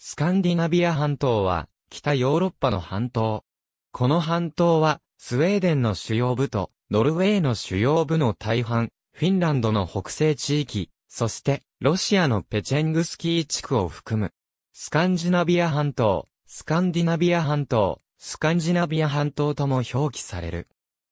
スカンディナビア半島は、北ヨーロッパの半島。この半島は、スウェーデンの主要部と、ノルウェーの主要部の大半、フィンランドの北西地域、そして、ロシアのペチェングスキー地区を含む。スカンジナビア半島、スカンディナビア半島、スカンジナビア半島とも表記される。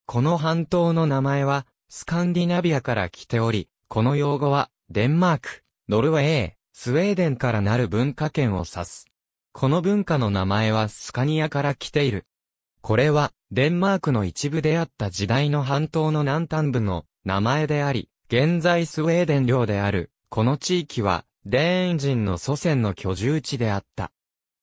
この半島の名前は、スカンディナビアから来ており、この用語は、デンマーク、ノルウェー、スウェーデンからなる文化圏を指す。この文化の名前はスカニアから来ている。これは、デンマークの一部であった時代の半島の南端部の名前であり、現在スウェーデン領である、この地域は、デーン人の祖先の居住地であった。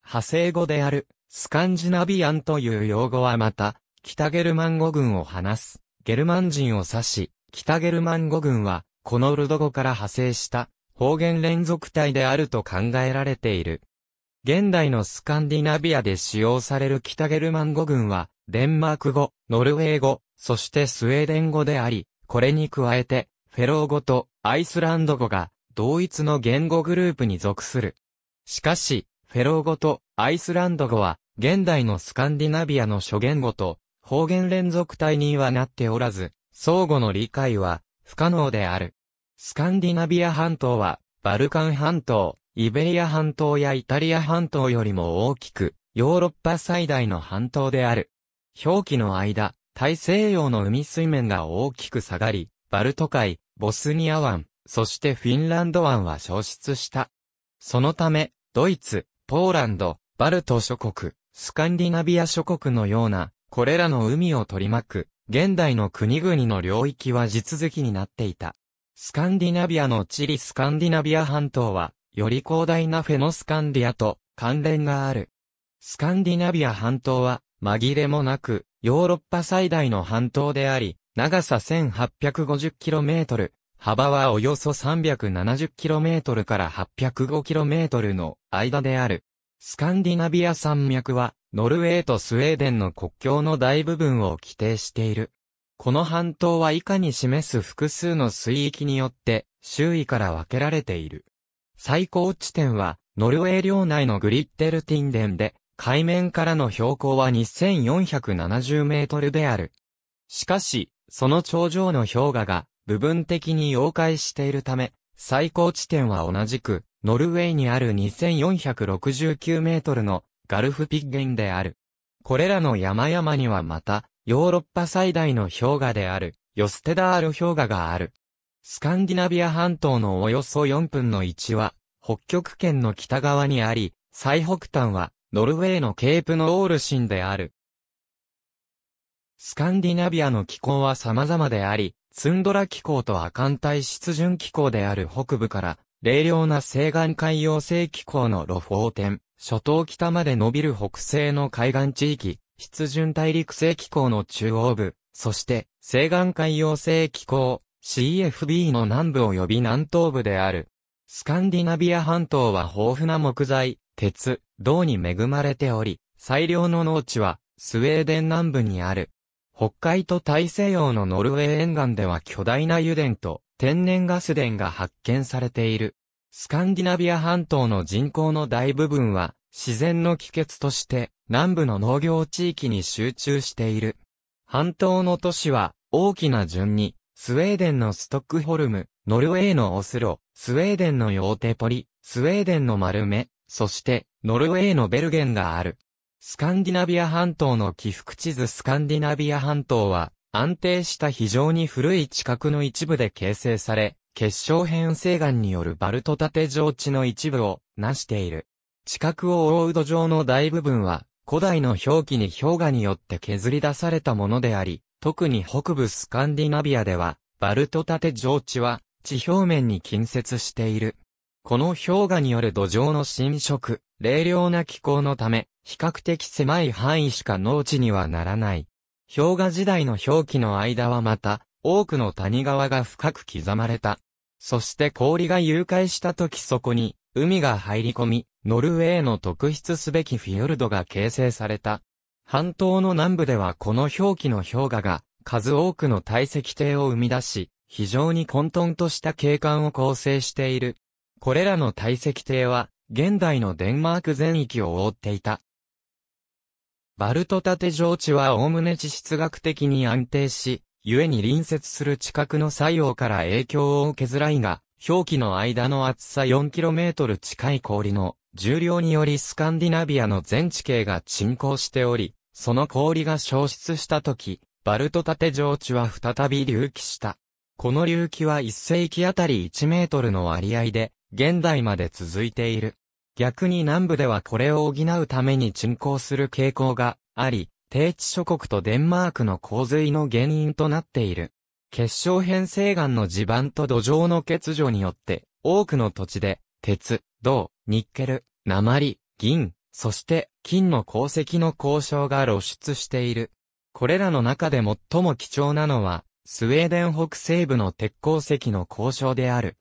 派生語である、スカンジナビアンという用語はまた、北ゲルマン語群を話す、ゲルマン人を指し、北ゲルマン語群は、このルド語から派生した、方言連続体であると考えられている。現代のスカンディナビアで使用される北ゲルマン語群は、デンマーク語、ノルウェー語、そしてスウェーデン語であり、これに加えて、フェロー語とアイスランド語が、同一の言語グループに属する。しかし、フェロー語とアイスランド語は、現代のスカンディナビアの諸言語と方言連続体にはなっておらず、相互の理解は不可能である。スカンディナビア半島は、バルカン半島、イベリア半島やイタリア半島よりも大きく、ヨーロッパ最大の半島である。表記の間、大西洋の海水面が大きく下がり、バルト海、ボスニア湾、そしてフィンランド湾は消失した。そのため、ドイツ、ポーランド、バルト諸国、スカンディナビア諸国のような、これらの海を取り巻く、現代の国々の領域は地続きになっていた。スカンディナビアの地理スカンディナビア半島は、より広大なフェノスカンディアと関連がある。スカンディナビア半島は、紛れもなく、ヨーロッパ最大の半島であり、長さ 1850km、幅はおよそ 370km から 805km の間である。スカンディナビア山脈は、ノルウェーとスウェーデンの国境の大部分を規定している。この半島は以下に示す複数の水域によって周囲から分けられている。最高地点はノルウェー領内のグリッテルティンデンで、海面からの標高は2470メートルである。しかし、その頂上の氷河が部分的に溶解しているため、最高地点は同じく、ノルウェーにある2469メートルのガルフピッゲンである。これらの山々にはまた、ヨーロッパ最大の氷河である、ヨステダール氷河がある。スカンディナビア半島のおよそ4分の1は、北極圏の北側にあり、最北端は、ノルウェーのケープのオールシンである。スカンディナビアの気候は様々であり、ツンドラ気候と亜寒帯湿潤気候である北部から、冷涼な西岸海洋性気候のロフォーテン、諸島北まで伸びる北西の海岸地域、湿潤大陸性気候の中央部、そして西岸海洋性気候、CFB の南部及び南東部である。スカンディナビア半島は豊富な木材、鉄、銅に恵まれており、最良の農地はスウェーデン南部にある。北海と大西洋のノルウェー沿岸では巨大な油田と天然ガス田が発見されている。スカンディナビア半島の人口の大部分は自然の帰結として南部の農業地域に集中している。半島の都市は、大きな順に、スウェーデンのストックホルム、ノルウェーのオスロ、スウェーデンのヨーテポリ、スウェーデンのマルメ、そして、ノルウェーのベルゲンがある。スカンディナビア半島の起伏地図スカンディナビア半島は、安定した非常に古い地殻の一部で形成され、結晶変成岩によるバルト縦上地の一部を、成している。地殻を覆う土壌の大部分は、古代の表記に氷河によって削り出されたものであり、特に北部スカンディナビアでは、バルト縦上地は地表面に近接している。この氷河による土壌の侵食、冷涼な気候のため、比較的狭い範囲しか農地にはならない。氷河時代の表記の間はまた、多くの谷川が深く刻まれた。そして氷が融解した時そこに、海が入り込み、ノルウェーの特筆すべきフィヨルドが形成された。半島の南部ではこの表記の氷河が数多くの堆積艇を生み出し、非常に混沌とした景観を構成している。これらの堆積艇は、現代のデンマーク全域を覆っていた。バルト縦上地は概ね地質学的に安定し、故に隣接する地殻の作用から影響を受けづらいが、表記の間の厚さ 4km 近い氷の重量によりスカンディナビアの全地形が沈降しており、その氷が消失した時、バルト縦上地は再び隆起した。この隆起は1世紀あたり1メートルの割合で、現代まで続いている。逆に南部ではこれを補うために沈降する傾向があり、低地諸国とデンマークの洪水の原因となっている。結晶変成岩の地盤と土壌の欠如によって、多くの土地で、鉄、銅、ニッケル、鉛、銀、そして金の鉱石の交渉が露出している。これらの中で最も貴重なのは、スウェーデン北西部の鉄鉱石の交渉である。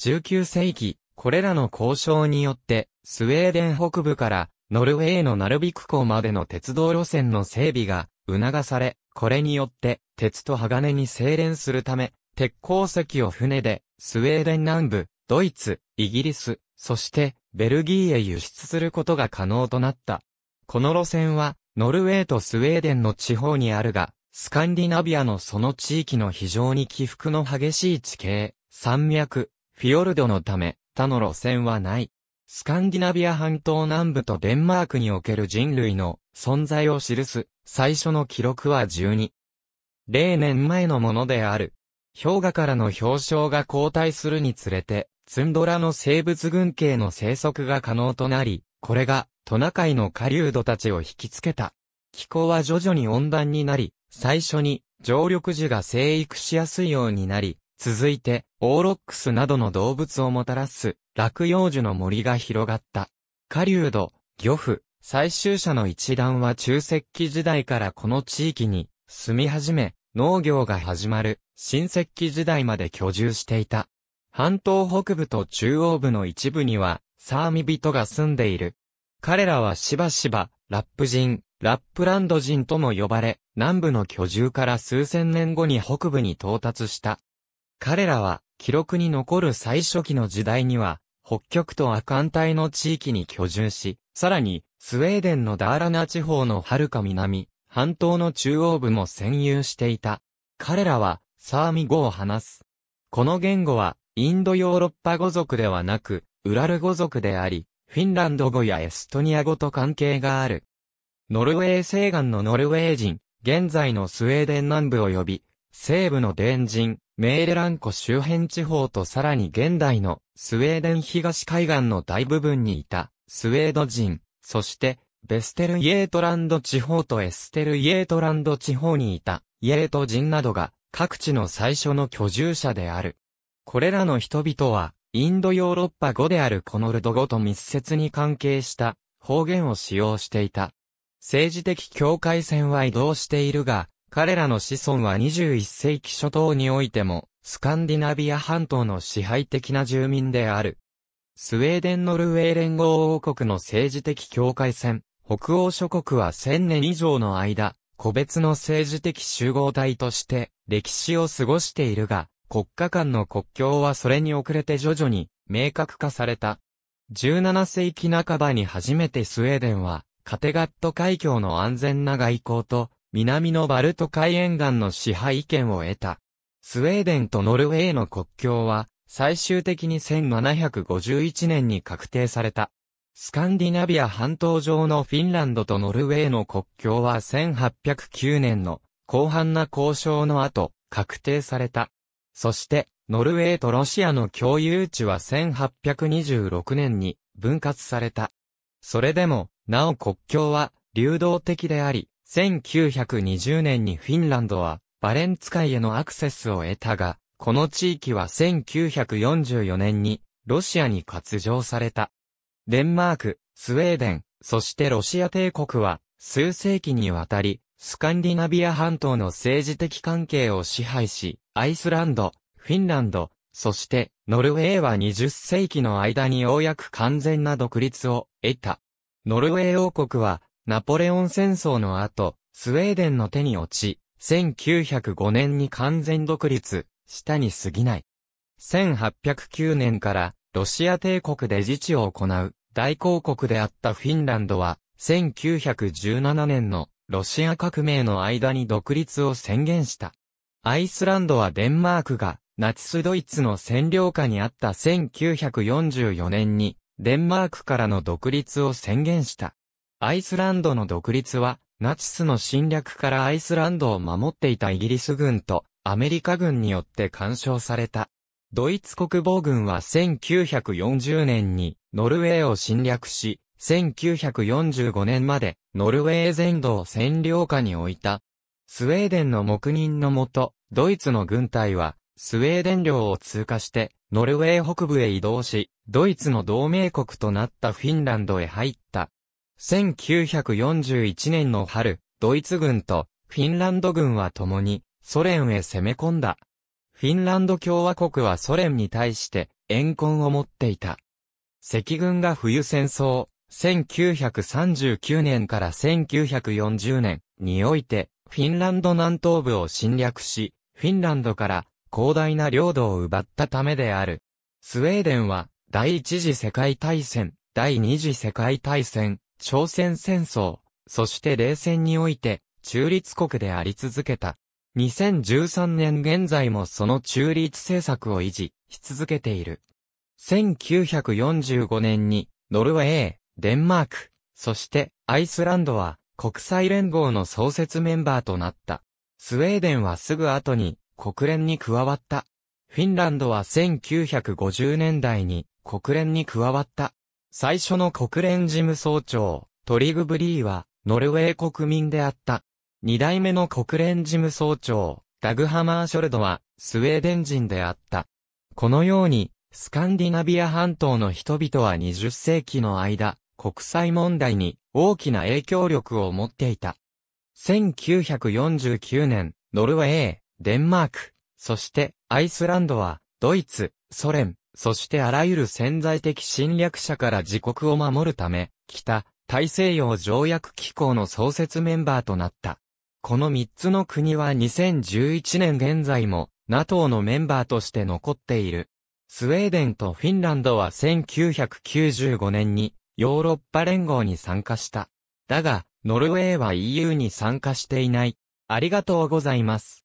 19世紀、これらの交渉によって、スウェーデン北部からノルウェーのナルビク港までの鉄道路線の整備が促され、これによって鉄と鋼に精錬するため、鉄鉱石を船でスウェーデン南部、ドイツ、イギリス、そしてベルギーへ輸出することが可能となった。この路線は、ノルウェーとスウェーデンの地方にあるが、スカンディナビアのその地域の非常に起伏の激しい地形、山脈、フィヨルドのため、他の路線はない。スカンディナビア半島南部とデンマークにおける人類の存在を記す最初の記録は12。0年前のものである。氷河からの氷床が後退するにつれて、ツンドラの生物群系の生息が可能となり、これがトナカイの狩人たちを引きつけた。気候は徐々に温暖になり、最初に常緑樹が生育しやすいようになり、続いてオーロックスなどの動物をもたらす落葉樹の森が広がった。狩人、漁夫、採集者の一団は中石器時代からこの地域に住み始め、農業が始まる新石器時代まで居住していた。半島北部と中央部の一部には、サーミ人が住んでいる。彼らはしばしば、ラップ人、ラップランド人とも呼ばれ、南部の居住から数千年後に北部に到達した。彼らは、記録に残る最初期の時代には、北極と亜寒帯の地域に居住し、さらに、スウェーデンのダーラナ地方の遥か南、半島の中央部も占有していた。彼らは、サーミ語を話す。この言語は、インドヨーロッパ語族ではなく、ウラル語族であり、フィンランド語やエストニア語と関係がある。ノルウェー西岸のノルウェー人、現在のスウェーデン南部及び、西部のデン人、メーレラン湖周辺地方とさらに現代のスウェーデン東海岸の大部分にいたスウェード人、そしてベステル・イエートランド地方とエステル・イエートランド地方にいたイエート人などが各地の最初の居住者である。これらの人々は、インドヨーロッパ語であるコノルド語と密接に関係した方言を使用していた。政治的境界線は移動しているが、彼らの子孫は21世紀初頭においても、スカンディナビア半島の支配的な住民である。スウェーデン・ノルウェー連合王国の政治的境界線、北欧諸国は1000年以上の間、個別の政治的集合体として、歴史を過ごしているが、国家間の国境はそれに遅れて徐々に明確化された。17世紀半ばに初めてスウェーデンは、カテガット海峡の安全な外交と、南のバルト海沿岸の支配権を得た。スウェーデンとノルウェーの国境は、最終的に1751年に確定された。スカンディナビア半島上のフィンランドとノルウェーの国境は1809年の広範な交渉の後、確定された。そして、ノルウェーとロシアの共有地は1826年に分割された。それでも、なお国境は流動的であり、1920年にフィンランドはバレンツ海へのアクセスを得たが、この地域は1944年にロシアに割譲された。デンマーク、スウェーデン、そしてロシア帝国は数世紀にわたりスカンディナビア半島の政治的関係を支配し、アイスランド、フィンランド、そしてノルウェーは20世紀の間にようやく完全な独立を得た。ノルウェー王国はナポレオン戦争の後、スウェーデンの手に落ち、1905年に完全独立したに過ぎない。1809年からロシア帝国で自治を行う大公国であったフィンランドは1917年のロシア革命の間に独立を宣言した。アイスランドはデンマークがナチスドイツの占領下にあった1944年にデンマークからの独立を宣言した。アイスランドの独立はナチスの侵略からアイスランドを守っていたイギリス軍とアメリカ軍によって干渉された。ドイツ国防軍は1940年にノルウェーを侵略し、1945年まで、ノルウェー全土を占領下に置いた。スウェーデンの黙認のもと、ドイツの軍隊は、スウェーデン領を通過して、ノルウェー北部へ移動し、ドイツの同盟国となったフィンランドへ入った。1941年の春、ドイツ軍とフィンランド軍は共にソ連へ攻め込んだ。フィンランド共和国はソ連に対して怨恨を持っていた。赤軍が冬戦争、1939年から1940年において、フィンランド南東部を侵略し、フィンランドから広大な領土を奪ったためである。スウェーデンは、第一次世界大戦、第二次世界大戦、朝鮮戦争、そして冷戦において、中立国であり続けた。2013年現在もその中立政策を維持し続けている。1945年に、ノルウェー、デンマーク、そしてアイスランドは国際連合の創設メンバーとなった。スウェーデンはすぐ後に国連に加わった。フィンランドは1950年代に国連に加わった。最初の国連事務総長、トリグブリーはノルウェー国民であった。二代目の国連事務総長、ダグハマーショルドはスウェーデン人であった。このように、スカンディナビア半島の人々は20世紀の間、国際問題に大きな影響力を持っていた。1949年、ノルウェー、デンマーク、そしてアイスランドは、ドイツ、ソ連、そしてあらゆる潜在的侵略者から自国を守るため、北、大西洋条約機構の創設メンバーとなった。この3つの国は2011年現在も NATO のメンバーとして残っている。スウェーデンとフィンランドは1995年にヨーロッパ連合に参加した。だが、ノルウェーは EU に参加していない。ありがとうございます。